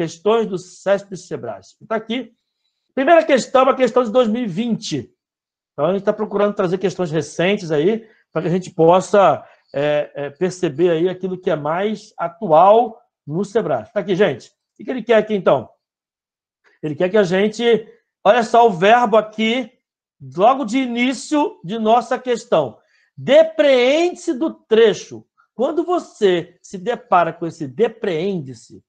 Questões do SESP e SEBRAE. Está aqui. Primeira questão é uma questão de 2020. Então, a gente está procurando trazer questões recentes aí, para que a gente possa é, é, perceber aí aquilo que é mais atual no SEBRAE. Está aqui, gente. O que ele quer aqui, então? Ele quer que a gente... Olha só o verbo aqui, logo de início de nossa questão. Depreende-se do trecho. Quando você se depara com esse depreende-se,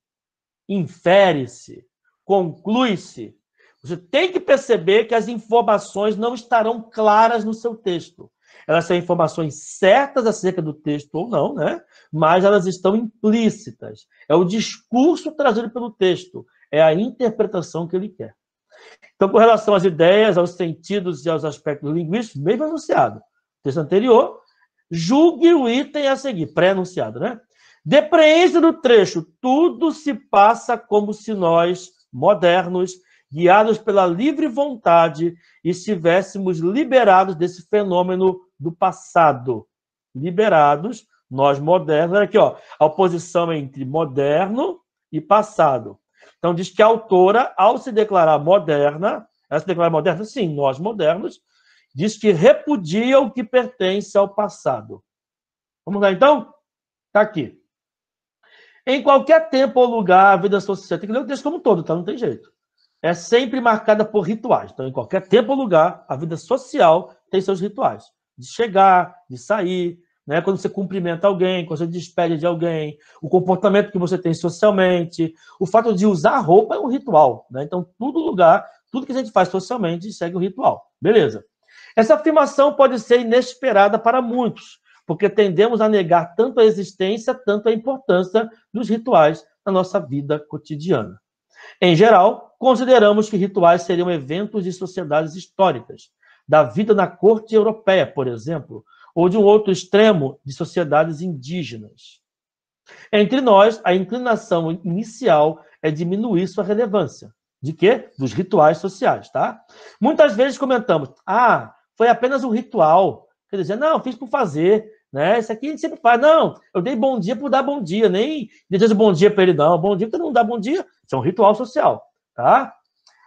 infere-se, conclui-se. Você tem que perceber que as informações não estarão claras no seu texto. Elas são informações certas acerca do texto ou não, né? Mas elas estão implícitas. É o discurso trazido pelo texto, é a interpretação que ele quer. Então, com relação às ideias, aos sentidos e aos aspectos linguísticos, mesmo enunciado. Texto anterior, julgue o item a seguir, pré-enunciado, né? Depreende no trecho, tudo se passa como se nós, modernos, guiados pela livre vontade, estivéssemos liberados desse fenômeno do passado. Liberados, nós modernos, olha aqui, ó, a oposição entre moderno e passado. Então, diz que a autora, ao se declarar moderna, ela se declara moderna, sim, nós modernos, diz que repudia o que pertence ao passado. Vamos lá, então? Está aqui. Em qualquer tempo ou lugar, a vida social. Tem que ler o texto como um todo, tá? Não tem jeito. É sempre marcada por rituais. Então, em qualquer tempo ou lugar, a vida social tem seus rituais. De chegar, de sair, né? quando você cumprimenta alguém, quando você despede de alguém, o comportamento que você tem socialmente, o fato de usar roupa é um ritual. Né? Então, todo lugar, tudo que a gente faz socialmente segue o um ritual. Beleza. Essa afirmação pode ser inesperada para muitos, porque tendemos a negar tanto a existência, tanto a importância dos rituais na nossa vida cotidiana. Em geral, consideramos que rituais seriam eventos de sociedades históricas, da vida na corte europeia, por exemplo, ou de um outro extremo de sociedades indígenas. Entre nós, a inclinação inicial é diminuir sua relevância. De quê? Dos rituais sociais, tá? Muitas vezes comentamos, ah, foi apenas um ritual. Quer dizer, não, fiz por fazer, né? Isso aqui a gente sempre faz. Não, eu dei bom dia por dar bom dia, nem desejo bom dia para ele, não. Bom dia, todo não dá bom dia. Isso é um ritual social, tá?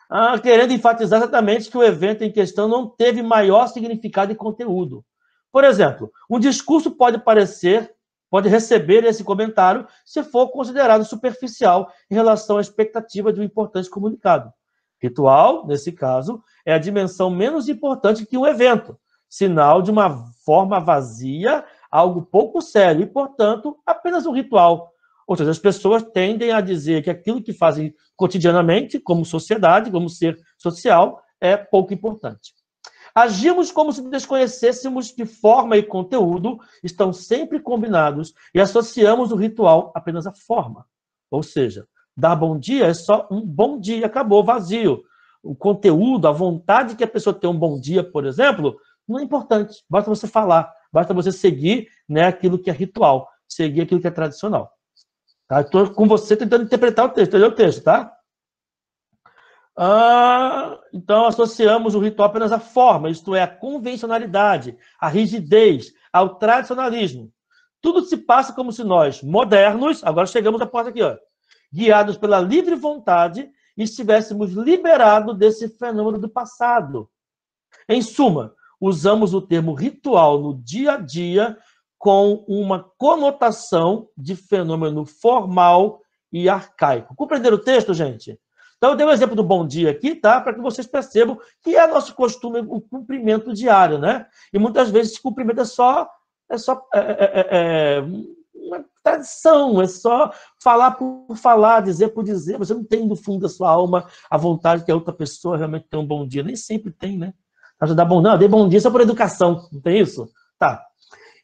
Ah, querendo enfatizar exatamente que o evento em questão não teve maior significado e conteúdo. Por exemplo, um discurso pode parecer, pode receber esse comentário se for considerado superficial em relação à expectativa de um importante comunicado. Ritual, nesse caso, é a dimensão menos importante que o evento, sinal de uma forma vazia algo pouco sério e, portanto, apenas um ritual. Ou seja, as pessoas tendem a dizer que aquilo que fazem cotidianamente, como sociedade, como ser social, é pouco importante. Agimos como se desconhecêssemos que forma e conteúdo estão sempre combinados e associamos o ritual apenas à forma. Ou seja, dar bom dia é só um bom dia, acabou, vazio. O conteúdo, a vontade que a pessoa tem um bom dia, por exemplo, não é importante. Basta você falar. Basta você seguir né, aquilo que é ritual, seguir aquilo que é tradicional. Tá? Estou com você tentando interpretar o texto, entendeu o texto, tá? Ah, então, associamos o ritual apenas à forma, isto é, à convencionalidade, à rigidez, ao tradicionalismo. Tudo se passa como se nós, modernos, agora chegamos à porta aqui, ó, guiados pela livre vontade, estivéssemos liberados desse fenômeno do passado. Em suma, usamos o termo ritual no dia a dia com uma conotação de fenômeno formal e arcaico. Compreenderam o texto, gente? Então, eu dei um exemplo do bom dia aqui, tá? Para que vocês percebam que é nosso costume o cumprimento diário, né? E muitas vezes esse cumprimento é só, é só é, é, é, é uma tradição, é só falar por falar, dizer por dizer. Você não tem no fundo da sua alma a vontade que a outra pessoa realmente tenha um bom dia. Nem sempre tem, né? Ajudar bom. Não, eu dei bom dia só por educação, não tem isso? Tá.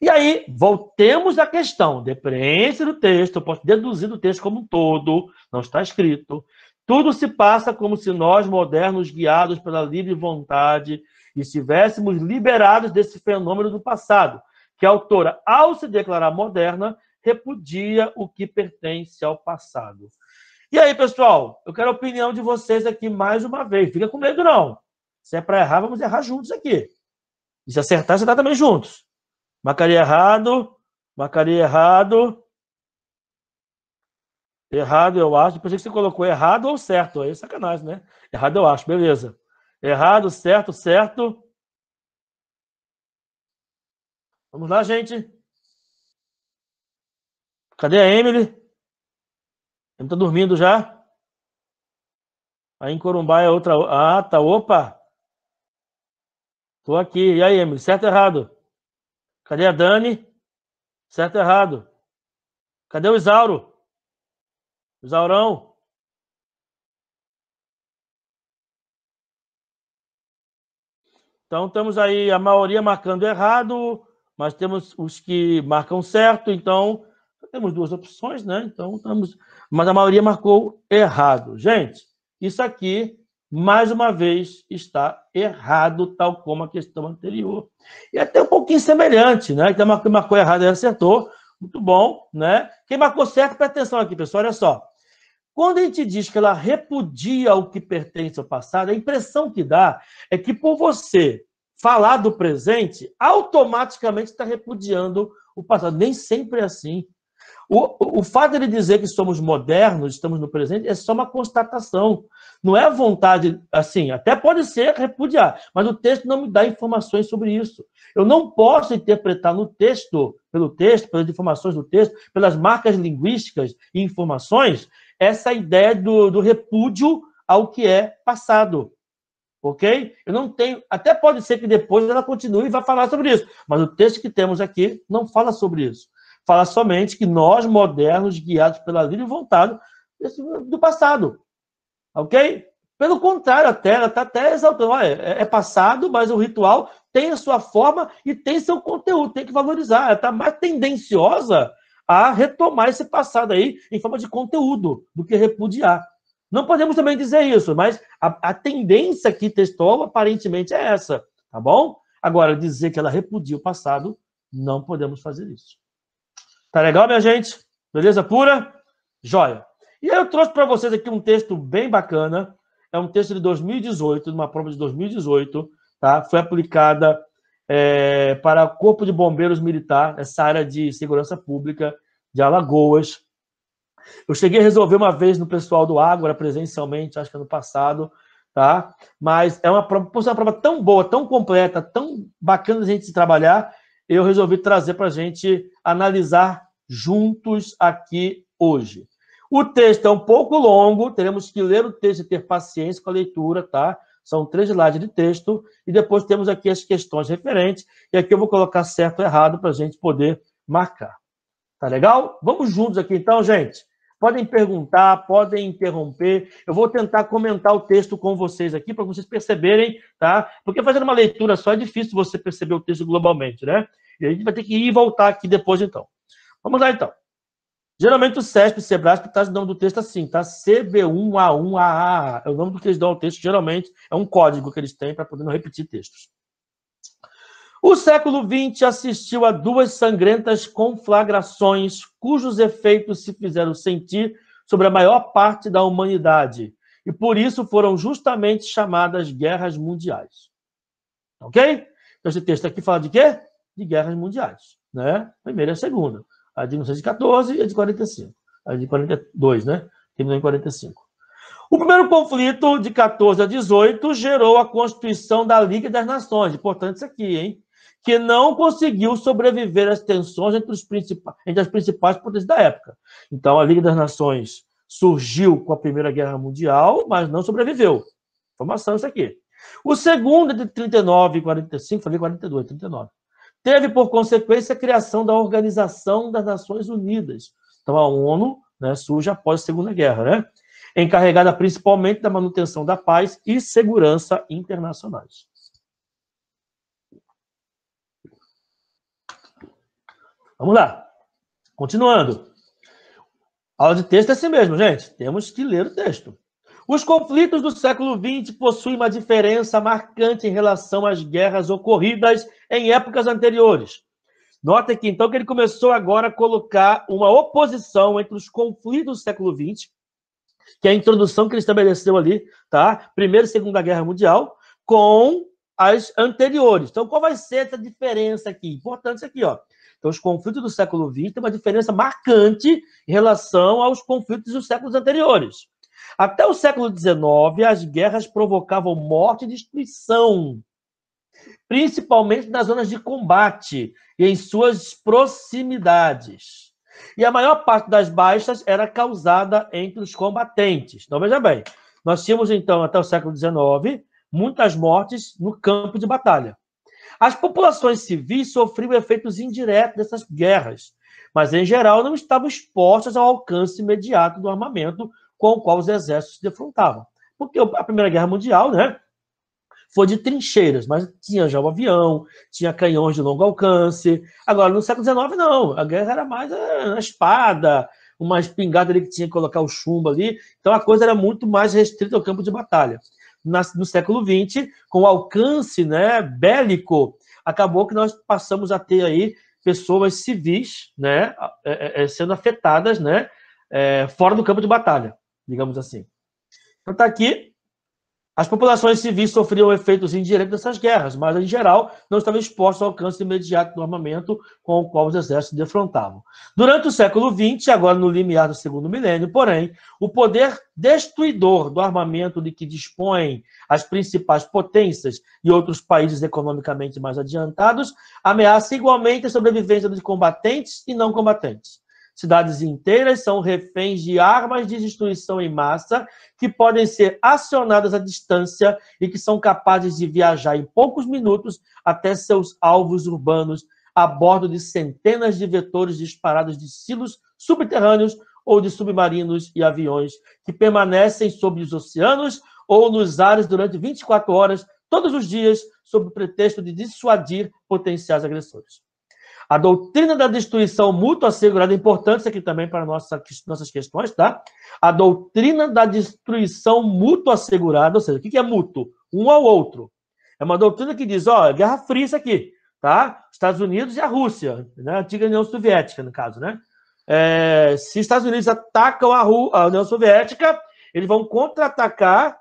E aí, voltemos à questão. Depreende do texto, eu posso deduzir do texto como um todo, não está escrito. Tudo se passa como se nós, modernos, guiados pela livre vontade, estivéssemos liberados desse fenômeno do passado, que a autora, ao se declarar moderna, repudia o que pertence ao passado. E aí, pessoal, eu quero a opinião de vocês aqui mais uma vez. Fica com medo, não. Se é para errar, vamos errar juntos aqui. E se acertar, acertar também juntos. Marcaria errado, marcaria errado. Errado, eu acho. Depois que você colocou errado ou certo. Aí é sacanagem, né? Errado, eu acho. Beleza. Errado, certo, certo. Vamos lá, gente. Cadê a Emily? ela tá dormindo já? Aí em Corumbá é outra. Ah, tá. Opa! Tô aqui. E aí, Emily? Certo ou errado? Cadê a Dani? Certo ou errado? Cadê o Isauro? Isaurão? Então, estamos aí a maioria marcando errado, mas temos os que marcam certo, então temos duas opções, né? Então, estamos... Mas a maioria marcou errado. Gente, isso aqui mais uma vez, está errado, tal como a questão anterior. E até um pouquinho semelhante, né? Então, quem marcou errado, e acertou. Muito bom, né? Quem marcou certo, presta atenção aqui, pessoal, olha só. Quando a gente diz que ela repudia o que pertence ao passado, a impressão que dá é que por você falar do presente, automaticamente está repudiando o passado. Nem sempre é assim. O, o fato de ele dizer que somos modernos, estamos no presente, é só uma constatação. Não é a vontade, assim, até pode ser repudiar, mas o texto não me dá informações sobre isso. Eu não posso interpretar no texto, pelo texto, pelas informações do texto, pelas marcas linguísticas e informações, essa ideia do, do repúdio ao que é passado. Ok? Eu não tenho. Até pode ser que depois ela continue e vá falar sobre isso, mas o texto que temos aqui não fala sobre isso. Fala somente que nós, modernos, guiados pela livre vontade do passado. Ok? Pelo contrário, a Terra está até exaltando. Olha, é, é passado, mas o ritual tem a sua forma e tem seu conteúdo, tem que valorizar. Ela está mais tendenciosa a retomar esse passado aí em forma de conteúdo do que repudiar. Não podemos também dizer isso, mas a, a tendência aqui textual aparentemente é essa, tá bom? Agora, dizer que ela repudia o passado, não podemos fazer isso. Tá legal, minha gente? Beleza pura? Joia. E aí eu trouxe para vocês aqui um texto bem bacana. É um texto de 2018, de uma prova de 2018, tá? Foi aplicada é, para o Corpo de Bombeiros Militar, essa área de segurança pública de Alagoas. Eu cheguei a resolver uma vez no pessoal do Água, presencialmente, acho que ano passado, tá? Mas é uma prova, uma prova tão boa, tão completa, tão bacana a gente se trabalhar, eu resolvi trazer para a gente analisar juntos aqui hoje. O texto é um pouco longo, teremos que ler o texto e ter paciência com a leitura, tá? São três slides de texto, e depois temos aqui as questões referentes, e aqui eu vou colocar certo ou errado para a gente poder marcar. Tá legal? Vamos juntos aqui então, gente. Podem perguntar, podem interromper. Eu vou tentar comentar o texto com vocês aqui para vocês perceberem, tá? Porque fazendo uma leitura só é difícil você perceber o texto globalmente, né? E a gente vai ter que ir e voltar aqui depois, então. Vamos lá, então. Geralmente o CESP o SEBRASP traz o nome do texto assim, tá? CB1A1AA. É o nome do que eles dão ao texto, geralmente é um código que eles têm para poder não repetir textos. O século XX assistiu a duas sangrentas conflagrações cujos efeitos se fizeram sentir sobre a maior parte da humanidade e por isso foram justamente chamadas guerras mundiais. Tá ok? Então, esse texto aqui fala de quê? De guerras mundiais, né? Primeira e a segunda. A de 1914 e a de 45. A de 42, né? Terminou em 45. O primeiro conflito, de 14 a 18, gerou a constituição da Liga das Nações. Importante isso aqui, hein? que não conseguiu sobreviver às tensões entre, os principais, entre as principais potências da época. Então, a Liga das Nações surgiu com a Primeira Guerra Mundial, mas não sobreviveu. Informação isso aqui. O segundo, é entre 39 e 45, falei 42, 39, teve por consequência a criação da Organização das Nações Unidas. Então, a ONU né, surge após a Segunda Guerra, né? encarregada principalmente da manutenção da paz e segurança internacionais. Vamos lá. Continuando. A aula de texto é assim mesmo, gente. Temos que ler o texto. Os conflitos do século XX possuem uma diferença marcante em relação às guerras ocorridas em épocas anteriores. Nota aqui, então, que ele começou agora a colocar uma oposição entre os conflitos do século XX, que é a introdução que ele estabeleceu ali, tá? Primeira e Segunda Guerra Mundial, com as anteriores. Então, qual vai ser essa diferença aqui? Importante isso aqui, ó. Então, os conflitos do século XX têm uma diferença marcante em relação aos conflitos dos séculos anteriores. Até o século XIX, as guerras provocavam morte e destruição, principalmente nas zonas de combate e em suas proximidades. E a maior parte das baixas era causada entre os combatentes. Então, veja bem, nós tínhamos, então, até o século XIX, muitas mortes no campo de batalha. As populações civis sofriam efeitos indiretos dessas guerras, mas em geral não estavam expostas ao alcance imediato do armamento com o qual os exércitos se defrontavam. Porque a Primeira Guerra Mundial, né, foi de trincheiras, mas tinha já o um avião, tinha canhões de longo alcance. Agora, no século XIX, não. A guerra era mais eh, a espada, uma espingarda ali que tinha que colocar o chumbo ali. Então, a coisa era muito mais restrita ao campo de batalha na, no século XX, com o alcance né, bélico, acabou que nós passamos a ter aí pessoas civis né, é, é, é, sendo afetadas né, fora do campo de batalha, digamos assim. Então está aqui as populações civis sofriam efeitos indiretos dessas guerras, mas, em geral, não estavam expostas ao alcance imediato do armamento com o qual os exércitos defrontavam. Durante o século XX, agora no limiar do segundo milênio, porém, o poder destruidor do armamento de que dispõem as principais potências e outros países economicamente mais adiantados ameaça igualmente a sobrevivência dos combatentes e não combatentes. Cidades inteiras são reféns de armas de destruição em massa que podem ser acionadas à distância e que são capazes de viajar em poucos minutos até seus alvos urbanos a bordo de centenas de vetores disparados de silos subterrâneos ou de submarinos e aviões que permanecem sob os oceanos ou nos ares durante 24 horas, todos os dias, sob o pretexto de dissuadir potenciais agressores. A doutrina da destruição mútua assegurada, é importante isso aqui também para nossa, nossas questões, tá? A doutrina da destruição mútua assegurada, ou seja, o que é mútuo? Um ao outro. É uma doutrina que diz, ó, é guerra fria isso aqui, tá? Estados Unidos e a Rússia, né? A antiga União Soviética, no caso, né? É, se Estados Unidos atacam a, Ru a União Soviética, eles vão contra-atacar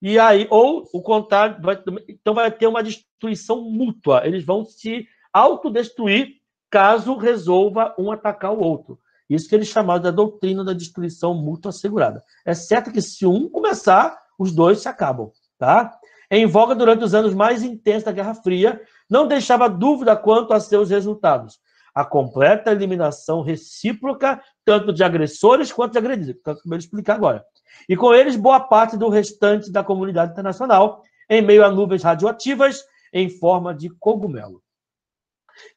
e aí, ou o contrário, vai, então vai ter uma destruição mútua. Eles vão se autodestruir caso resolva um atacar o outro. Isso que eles chamava da doutrina da destruição mútua assegurada. É certo que se um começar, os dois se acabam, tá? Em voga durante os anos mais intensos da Guerra Fria, não deixava dúvida quanto a seus resultados. A completa eliminação recíproca, tanto de agressores quanto de agredidos, que então, eu vou explicar agora. E com eles, boa parte do restante da comunidade internacional, em meio a nuvens radioativas, em forma de cogumelo.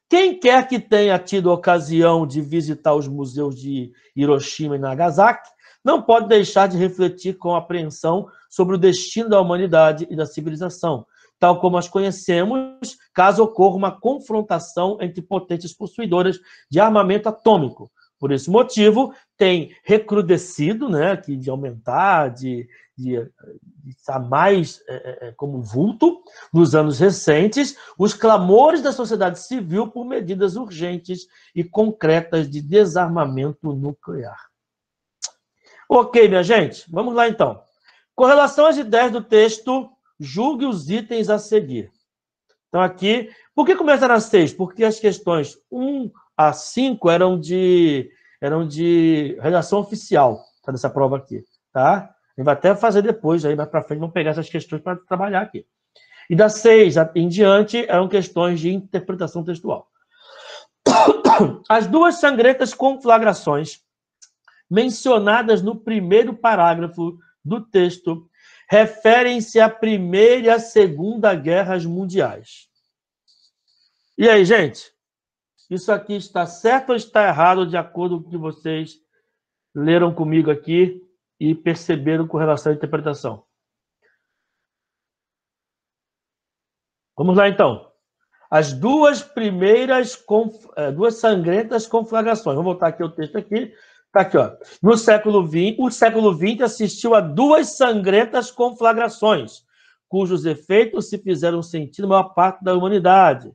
Quem quer que tenha tido a ocasião de visitar os museus de Hiroshima e Nagasaki não pode deixar de refletir com apreensão sobre o destino da humanidade e da civilização, tal como as conhecemos, caso ocorra uma confrontação entre potentes possuidoras de armamento atômico. Por esse motivo, tem recrudescido, né, que de aumentar, de de, de estar mais é, é, é, como vulto nos anos recentes, os clamores da sociedade civil por medidas urgentes e concretas de desarmamento nuclear. Ok, minha gente, vamos lá então. Com relação às ideias do texto, julgue os itens a seguir. Então, aqui, por que começa na 6? Porque as questões 1 a 5 eram de, eram de redação oficial tá, dessa prova aqui. Tá? gente vai até fazer depois, aí mais para frente, vamos pegar essas questões para trabalhar aqui. E das seis em diante, eram questões de interpretação textual. As duas sangrentas conflagrações mencionadas no primeiro parágrafo do texto referem-se à Primeira e à Segunda Guerras Mundiais. E aí, gente? Isso aqui está certo ou está errado de acordo com o que vocês leram comigo aqui e perceberam com relação à interpretação. Vamos lá, então. As duas primeiras, conf... Eh, duas sangrentas conflagrações. Vou voltar aqui o texto aqui. Está aqui, ó. No século XX, o século XX assistiu a duas sangrentas conflagrações, cujos efeitos se fizeram sentir na maior parte da humanidade.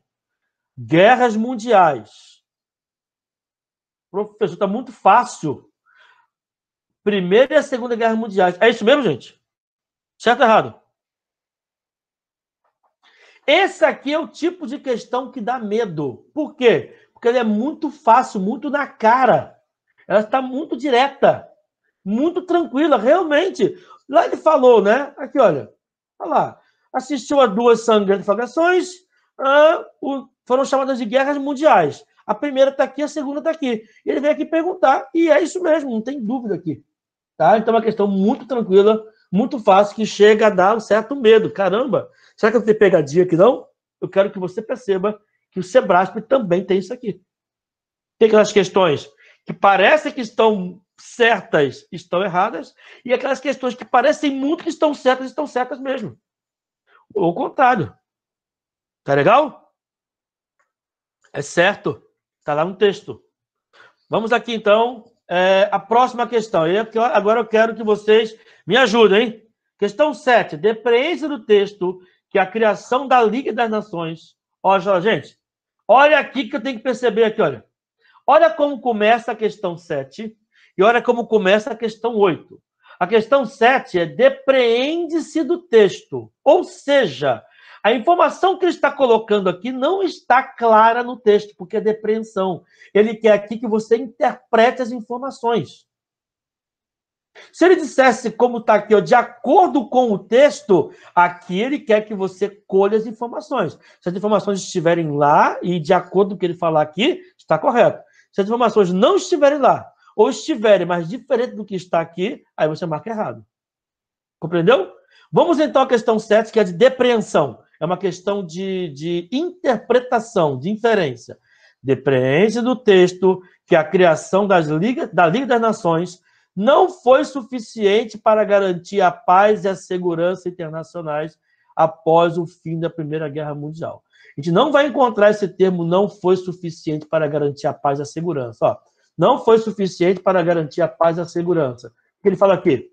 Guerras mundiais. O professor, está muito fácil. Primeira e a Segunda Guerra Mundiais. É isso mesmo, gente? Certo ou errado? Esse aqui é o tipo de questão que dá medo. Por quê? Porque ela é muito fácil, muito na cara. Ela está muito direta, muito tranquila, realmente. Lá ele falou, né? Aqui, olha. Olha lá. Assistiu a duas sangrentas flagações, ah, foram chamadas de guerras mundiais. A primeira está aqui, a segunda está aqui. Ele vem aqui perguntar, e é isso mesmo, não tem dúvida aqui. Tá? Então é uma questão muito tranquila, muito fácil, que chega a dar um certo medo. Caramba, será que eu tenho pegadinha aqui não? Eu quero que você perceba que o Sebrasp também tem isso aqui. Tem aquelas questões que parecem que estão certas, estão erradas, e aquelas questões que parecem muito que estão certas, estão certas mesmo. Ou o contrário. Tá legal? É certo. Tá lá no texto. Vamos aqui então é, a próxima questão. Eu, agora eu quero que vocês me ajudem, hein? Questão 7. Depreende do texto que a criação da Liga das Nações. Olha, gente, olha aqui que eu tenho que perceber aqui, olha. Olha como começa a questão 7 e olha como começa a questão 8. A questão 7 é depreende-se do texto. Ou seja, a informação que ele está colocando aqui não está clara no texto, porque é depreensão. Ele quer aqui que você interprete as informações. Se ele dissesse como está aqui, ó, de acordo com o texto, aqui ele quer que você colha as informações. Se as informações estiverem lá e de acordo com o que ele falar aqui, está correto. Se as informações não estiverem lá, ou estiverem, mas diferente do que está aqui, aí você marca errado. Compreendeu? Vamos então à questão 7, que é de depreensão é uma questão de, de interpretação, de inferência. Depreende do texto que a criação das Liga, da Liga das Nações não foi suficiente para garantir a paz e a segurança internacionais após o fim da Primeira Guerra Mundial. A gente não vai encontrar esse termo não foi suficiente para garantir a paz e a segurança. Ó, não foi suficiente para garantir a paz e a segurança. O que ele fala aqui?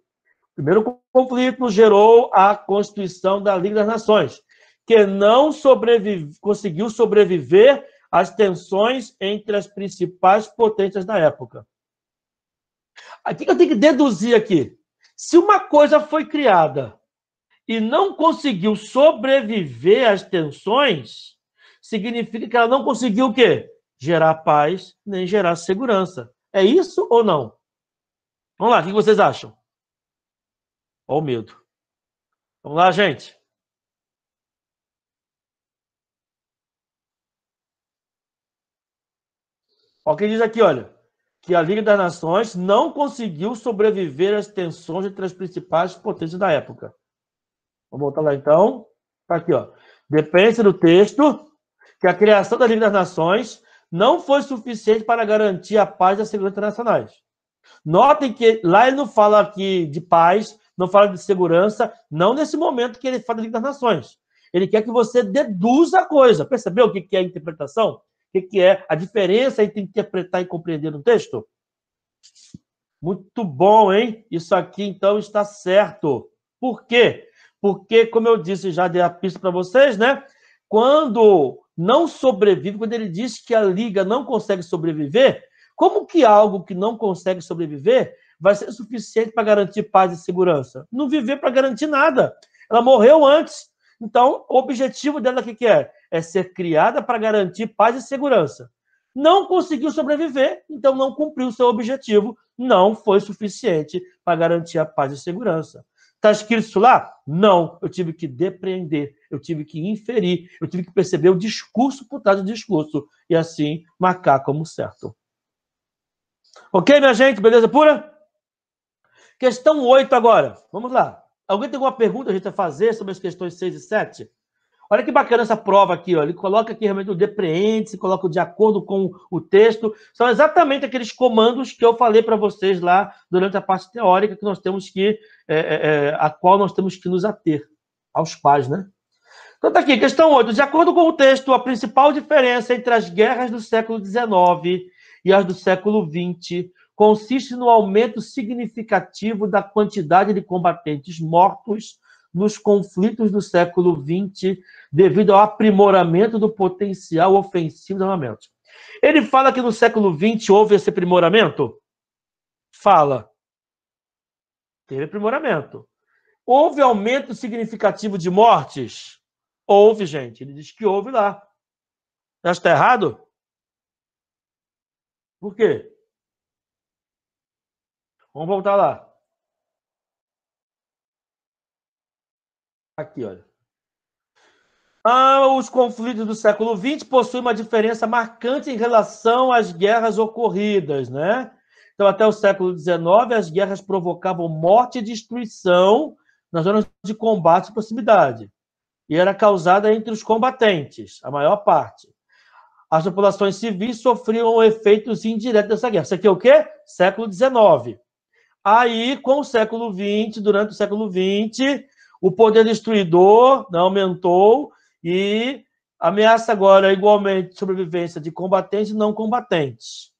O primeiro conflito gerou a constituição da Liga das Nações, que não sobrevive, conseguiu sobreviver às tensões entre as principais potências da época. O que eu tenho que deduzir aqui? Se uma coisa foi criada e não conseguiu sobreviver às tensões, significa que ela não conseguiu o quê? Gerar paz nem gerar segurança. É isso ou não? Vamos lá, o que vocês acham? Olha o medo. Vamos lá, gente. Olha o que diz aqui, olha. Que a Liga das Nações não conseguiu sobreviver às tensões entre as principais potências da época. Vamos voltar lá então. Está aqui, ó. Depende do texto que a criação da Liga das Nações não foi suficiente para garantir a paz e a segurança internacionais. Notem que lá ele não fala aqui de paz, não fala de segurança, não nesse momento que ele fala da Liga das Nações. Ele quer que você deduza a coisa. Percebeu o que é a interpretação? O que, é a diferença entre interpretar e compreender um texto? Muito bom, hein? Isso aqui, então, está certo. Por quê? Porque, como eu disse, já dei a pista para vocês, né? Quando não sobrevive, quando ele diz que a liga não consegue sobreviver, como que algo que não consegue sobreviver vai ser suficiente para garantir paz e segurança? Não viver para garantir nada. Ela morreu antes. Então, o objetivo dela que, que é? é ser criada para garantir paz e segurança. Não conseguiu sobreviver, então não cumpriu seu objetivo, não foi suficiente para garantir a paz e segurança. Está escrito isso lá? Não. Eu tive que depreender, eu tive que inferir, eu tive que perceber o discurso por trás do discurso e assim marcar como certo. Ok, minha gente? Beleza pura? Questão 8 agora. Vamos lá. Alguém tem alguma pergunta a gente fazer sobre as questões 6 e 7? Olha que bacana essa prova aqui, ó. ele coloca aqui realmente o depreende-se, coloca de acordo com o texto. São exatamente aqueles comandos que eu falei para vocês lá durante a parte teórica que nós temos que, é, é, é, a qual nós temos que nos ater, aos pais, né? Então tá aqui, questão 8. De acordo com o texto, a principal diferença entre as guerras do século XIX e as do século XX consiste no aumento significativo da quantidade de combatentes mortos nos conflitos do século XX devido ao aprimoramento do potencial ofensivo do armamento. Ele fala que no século XX houve esse aprimoramento? Fala. Teve aprimoramento. Houve aumento significativo de mortes? Houve, gente. Ele diz que houve lá. Já está errado? Por quê? Vamos voltar lá. Aqui, olha. Ah, os conflitos do século XX possuem uma diferença marcante em relação às guerras ocorridas, né? Então, até o século XIX, as guerras provocavam morte e destruição nas zonas de combate e proximidade. E era causada entre os combatentes, a maior parte. As populações civis sofriam efeitos indiretos dessa guerra. Isso aqui é o quê? Século XIX. Aí, com o século XX, durante o século XX, o poder destruidor né, aumentou e ameaça agora igualmente sobrevivência de combatentes e não combatentes.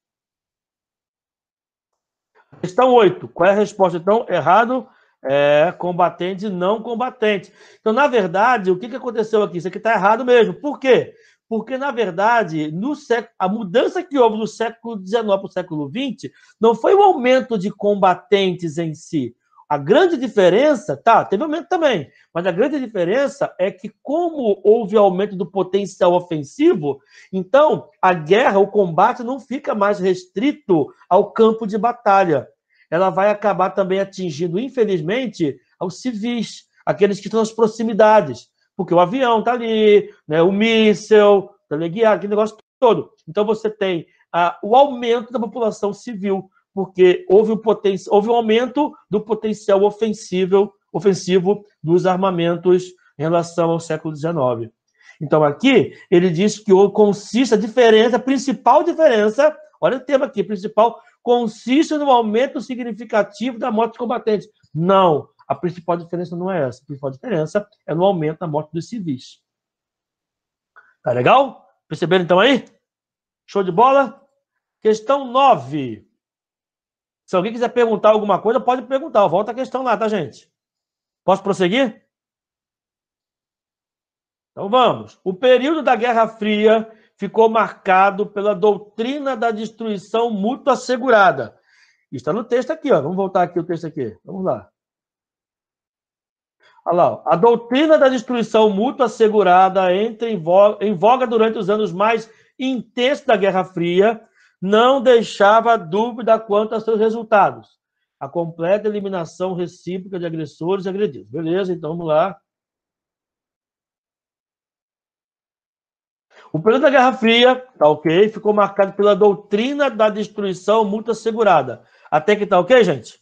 Questão 8. Qual é a resposta? Então, errado é combatentes e não combatentes. Então, na verdade, o que, que aconteceu aqui? Isso aqui está errado mesmo. Por quê? Porque, na verdade, no século, a mudança que houve do século XIX para o século XX não foi o um aumento de combatentes em si, a grande diferença, tá, teve aumento também, mas a grande diferença é que, como houve aumento do potencial ofensivo, então a guerra, o combate não fica mais restrito ao campo de batalha. Ela vai acabar também atingindo, infelizmente, aos civis, aqueles que estão nas proximidades, porque o avião está ali, né, o míssel, guiar, aquele negócio todo. Então você tem ah, o aumento da população civil porque houve um, poten... houve um aumento do potencial ofensivo, ofensivo dos armamentos em relação ao século XIX. Então, aqui, ele diz que consiste a diferença, a principal diferença, olha o tema aqui, principal, consiste no aumento significativo da morte dos combatentes. Não, a principal diferença não é essa. A principal diferença é no aumento da morte dos civis. Tá legal? Perceberam então aí? Show de bola? Questão 9. Se alguém quiser perguntar alguma coisa, pode perguntar. Volta a questão lá, tá, gente? Posso prosseguir? Então vamos. O período da Guerra Fria ficou marcado pela doutrina da destruição mútua assegurada. Está no texto aqui, ó. Vamos voltar aqui o texto aqui. Vamos lá. Olha lá, a doutrina da destruição mútua assegurada entra em voga durante os anos mais intensos da Guerra Fria não deixava dúvida quanto a seus resultados. A completa eliminação recíproca de agressores e agredidos. Beleza, então vamos lá. O período da Guerra Fria, tá ok, ficou marcado pela doutrina da destruição muito assegurada. Até que tá ok, gente?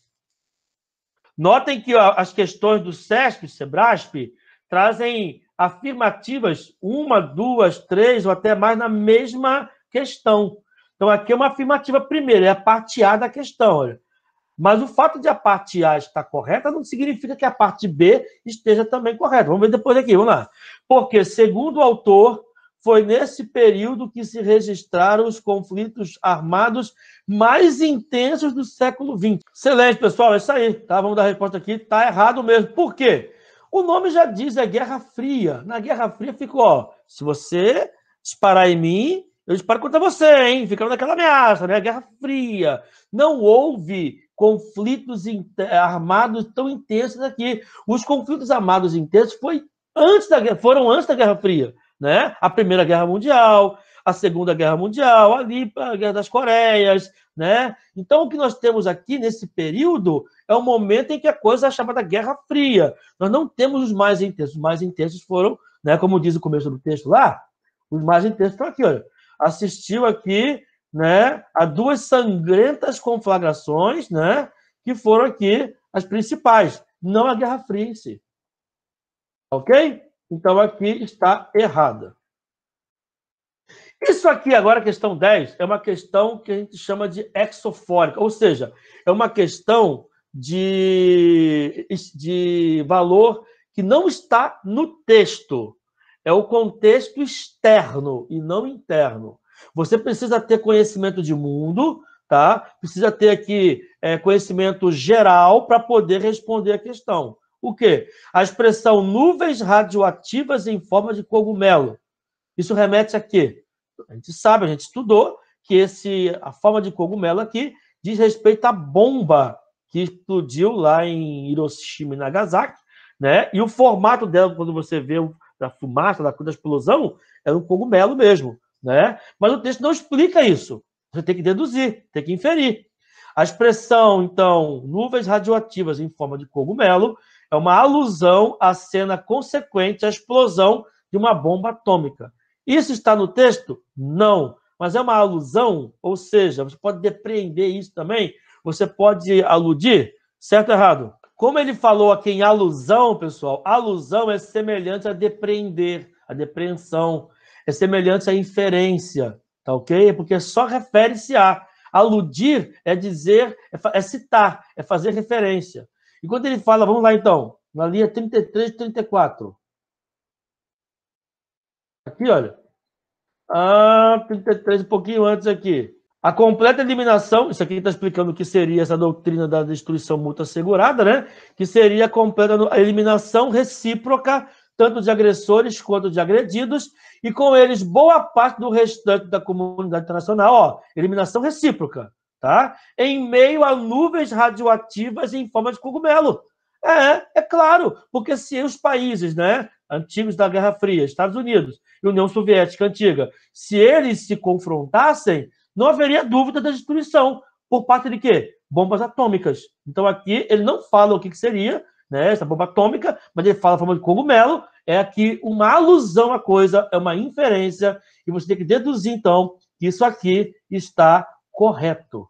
Notem que as questões do SESP e SEBRASP trazem afirmativas, uma, duas, três ou até mais na mesma questão. Então, aqui é uma afirmativa, primeiro, é a parte A da questão. Olha. Mas o fato de a parte A estar correta não significa que a parte B esteja também correta. Vamos ver depois aqui, vamos lá. Porque, segundo o autor, foi nesse período que se registraram os conflitos armados mais intensos do século XX. Excelente, pessoal, é isso aí. Tá? Vamos dar a resposta aqui. Está errado mesmo. Por quê? O nome já diz, é Guerra Fria. Na Guerra Fria ficou, ó, se você disparar em mim, eu disparo contra você, hein? Ficamos naquela ameaça, né? Guerra Fria. Não houve conflitos armados tão intensos aqui. Os conflitos armados intensos foi antes da, foram antes da Guerra Fria, né? A Primeira Guerra Mundial, a Segunda Guerra Mundial, ali a Guerra das Coreias, né? Então o que nós temos aqui nesse período é o um momento em que a coisa é chamada Guerra Fria. Nós não temos os mais intensos. Os mais intensos foram, né? Como diz o começo do texto lá, os mais intensos estão aqui, olha assistiu aqui né, a duas sangrentas conflagrações, né, que foram aqui as principais, não a Guerra Fria em si. Ok? Então aqui está errada. Isso aqui, agora, questão 10, é uma questão que a gente chama de exofórica, ou seja, é uma questão de, de valor que não está no texto. É o contexto externo e não interno. Você precisa ter conhecimento de mundo, tá? Precisa ter aqui é, conhecimento geral para poder responder a questão. O quê? A expressão nuvens radioativas em forma de cogumelo. Isso remete a quê? A gente sabe, a gente estudou que esse, a forma de cogumelo aqui diz respeito à bomba que explodiu lá em Hiroshima e Nagasaki, né? E o formato dela, quando você vê o da fumaça, da, da explosão, era é um cogumelo mesmo, né? Mas o texto não explica isso. Você tem que deduzir, tem que inferir. A expressão, então, nuvens radioativas em forma de cogumelo, é uma alusão à cena consequente à explosão de uma bomba atômica. Isso está no texto? Não. Mas é uma alusão, ou seja, você pode depreender isso também? Você pode aludir? Certo ou errado? Como ele falou aqui em alusão, pessoal, alusão é semelhante a depreender, a depreensão, é semelhante a inferência, tá ok? Porque só refere-se a. Aludir é dizer, é, é citar, é fazer referência. E quando ele fala, vamos lá então, na linha 33 e 34. Aqui, olha. Ah, 33, um pouquinho antes aqui. A completa eliminação, isso aqui está explicando o que seria essa doutrina da destruição mútua assegurada, né? Que seria a completa a eliminação recíproca, tanto de agressores quanto de agredidos, e com eles boa parte do restante da comunidade internacional, ó, eliminação recíproca, tá? Em meio a nuvens radioativas em forma de cogumelo. É, é claro, porque se os países, né, antigos da Guerra Fria, Estados Unidos e União Soviética antiga, se eles se confrontassem, não haveria dúvida da destruição por parte de quê? Bombas atômicas. Então aqui ele não fala o que, que seria né, essa bomba atômica, mas ele fala a forma de cogumelo. É aqui uma alusão à coisa, é uma inferência, e você tem que deduzir, então, que isso aqui está correto.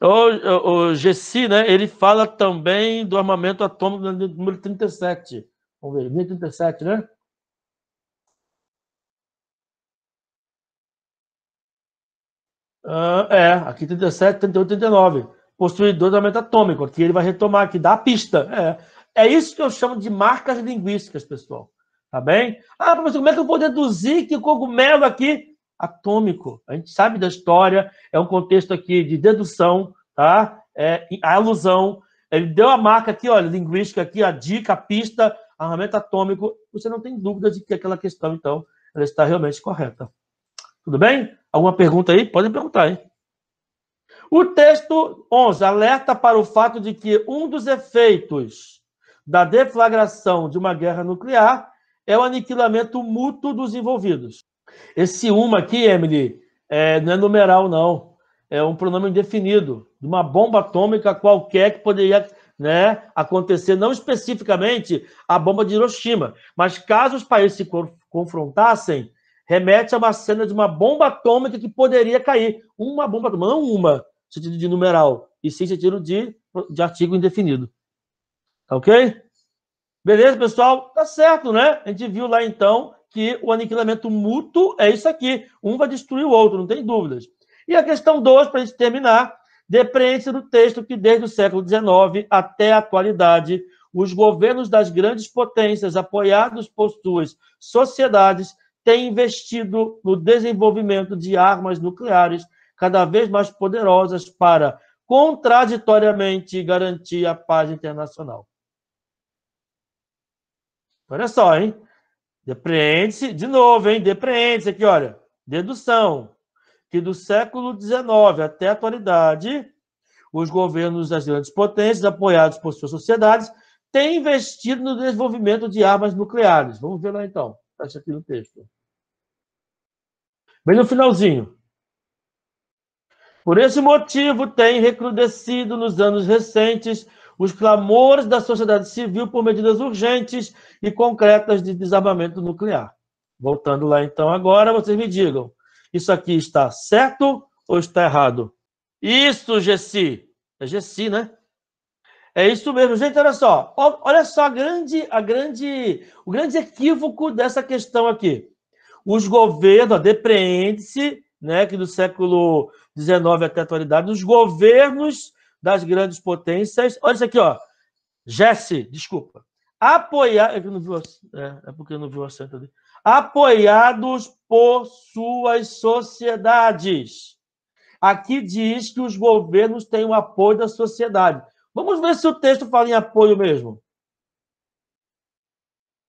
O, o, o Gessi, né, ele fala também do armamento atômico número 37. Vamos ver, 1037, né? Uh, é, aqui 37, 38, 39. Possuidor do aumento atômico, aqui ele vai retomar, aqui dá a pista. É. é isso que eu chamo de marcas linguísticas, pessoal. Tá bem? Ah, professor, como é que eu vou deduzir que o cogumelo aqui atômico? A gente sabe da história, é um contexto aqui de dedução, tá? É, a alusão. Ele deu a marca aqui, olha, linguística aqui, a dica, a pista, armamento atômico. Você não tem dúvida de que aquela questão, então, ela está realmente correta. Tudo bem? Alguma pergunta aí? Podem perguntar aí. O texto 11 alerta para o fato de que um dos efeitos da deflagração de uma guerra nuclear é o aniquilamento mútuo dos envolvidos. Esse uma aqui, Emily, é, não é numeral, não. É um pronome indefinido, de uma bomba atômica qualquer que poderia né, acontecer, não especificamente a bomba de Hiroshima, mas caso os países se confrontassem, remete a uma cena de uma bomba atômica que poderia cair. Uma bomba atômica, não uma, sentido de numeral, e sim sentido de, de artigo indefinido. Tá ok? Beleza, pessoal? Tá certo, né? A gente viu lá então que o aniquilamento mútuo é isso aqui. Um vai destruir o outro, não tem dúvidas. E a questão 2, para a gente terminar, depreende-se do texto que desde o século XIX até a atualidade, os governos das grandes potências, apoiados por suas sociedades, tem investido no desenvolvimento de armas nucleares cada vez mais poderosas para, contraditoriamente, garantir a paz internacional. Olha só, hein? Depreende-se, de novo, hein? Depreende-se aqui, olha. Dedução que do século XIX até a atualidade, os governos das grandes potências, apoiados por suas sociedades, têm investido no desenvolvimento de armas nucleares. Vamos ver lá então, está aqui no texto. Bem no finalzinho. Por esse motivo, tem recrudescido nos anos recentes os clamores da sociedade civil por medidas urgentes e concretas de desarmamento nuclear. Voltando lá então agora, vocês me digam, isso aqui está certo ou está errado? Isso, Gessi. É Gessi, né? É isso mesmo, gente. Olha só, olha só a grande, a grande, o grande equívoco dessa questão aqui os governos, depreende-se, né, que do século XIX até a atualidade, os governos das grandes potências. Olha isso aqui, ó. Jesse, desculpa. Apoiar, é, é, é porque eu não vi o acento ali. Apoiados por suas sociedades. Aqui diz que os governos têm o apoio da sociedade. Vamos ver se o texto fala em apoio mesmo.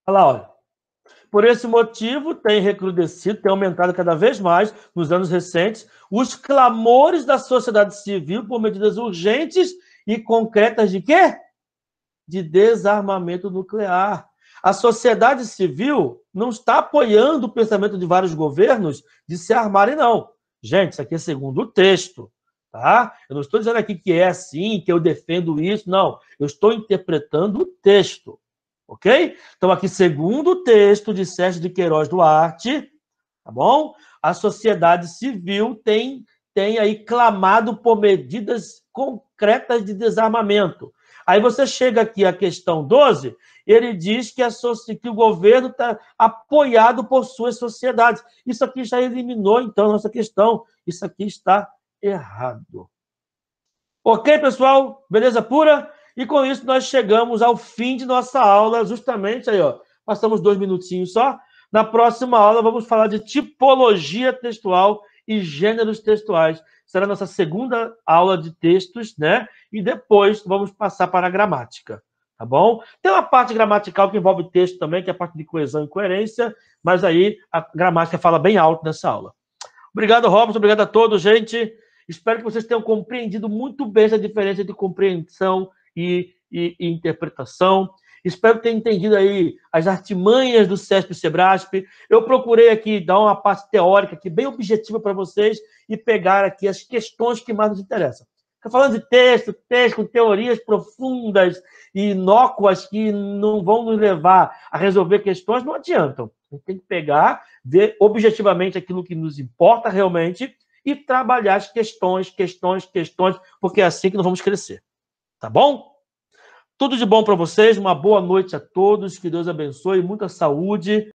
Olha lá, olha. Por esse motivo, tem recrudescido, tem aumentado cada vez mais, nos anos recentes, os clamores da sociedade civil por medidas urgentes e concretas de quê? De desarmamento nuclear. A sociedade civil não está apoiando o pensamento de vários governos de se armarem, não. Gente, isso aqui é segundo o texto, tá? Eu não estou dizendo aqui que é assim, que eu defendo isso, não. Eu estou interpretando o texto ok? Então, aqui, segundo o texto de Sérgio de Queiroz Duarte, tá bom? A sociedade civil tem, tem aí clamado por medidas concretas de desarmamento. Aí você chega aqui à questão 12, ele diz que, a, que o governo está apoiado por suas sociedades. Isso aqui já eliminou, então, a nossa questão. Isso aqui está errado. Ok, pessoal? Beleza pura? E com isso nós chegamos ao fim de nossa aula, justamente aí, ó. Passamos dois minutinhos só. Na próxima aula vamos falar de tipologia textual e gêneros textuais. Será nossa segunda aula de textos, né? E depois vamos passar para a gramática, tá bom? Tem uma parte gramatical que envolve texto também, que é a parte de coesão e coerência, mas aí a gramática fala bem alto nessa aula. Obrigado, Robson. Obrigado a todos, gente. Espero que vocês tenham compreendido muito bem essa diferença de compreensão e, e, e interpretação. Espero ter entendido aí as artimanhas do CESP e SEBRASP. Eu procurei aqui dar uma parte teórica aqui bem objetiva para vocês e pegar aqui as questões que mais nos interessam. Tá falando de texto, texto com teorias profundas e inócuas que não vão nos levar a resolver questões, não adiantam. A gente tem que pegar, ver objetivamente aquilo que nos importa realmente e trabalhar as questões, questões, questões, porque é assim que nós vamos crescer. Tá bom? Tudo de bom para vocês, uma boa noite a todos, que Deus abençoe, muita saúde.